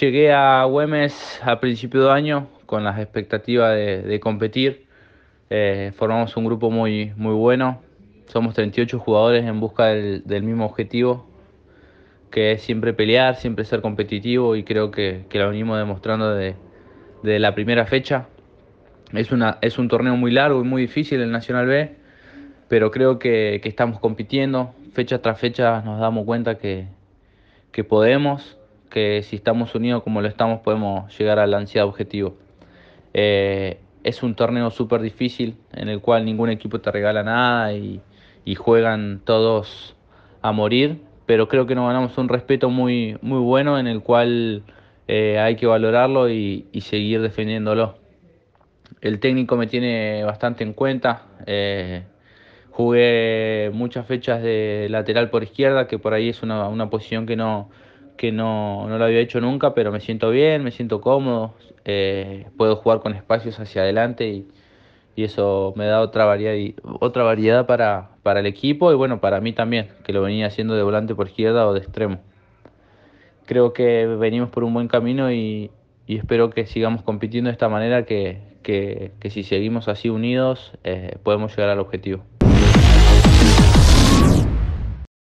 Llegué a Güemes a principio de año con las expectativas de, competir. Eh, formamos un grupo muy, muy bueno. Somos 38 jugadores en busca del, mismo objetivo, que es siempre pelear, siempre ser competitivo y creo que, lo venimos demostrando desde de la primera fecha. Es, una, es un torneo muy largo y muy difícil el Nacional B, pero creo que, estamos compitiendo. Fecha tras fecha nos damos cuenta que, que podemos si estamos unidos como lo estamos podemos llegar al ansiedad objetivo. Eh, es un torneo súper difícil en el cual ningún equipo te regala nada y, juegan todos a morir, pero creo que nos ganamos un respeto muy, muy bueno en el cual eh, hay que valorarlo y, seguir defendiéndolo. El técnico me tiene bastante en cuenta. Eh, jugué muchas fechas de lateral por izquierda, que por ahí es una posición que no, que no, no, lo había hecho nunca, pero me siento bien, me siento cómodo, eh, puedo jugar con espacios hacia adelante y, eso me da otra variedad, otra variedad para, para, el equipo y bueno, para mí también, que lo venía haciendo de volante por izquierda o de extremo. Creo que venimos por un buen camino y, espero que sigamos compitiendo de esta manera, que, que si seguimos así unidos eh, podemos llegar al objetivo.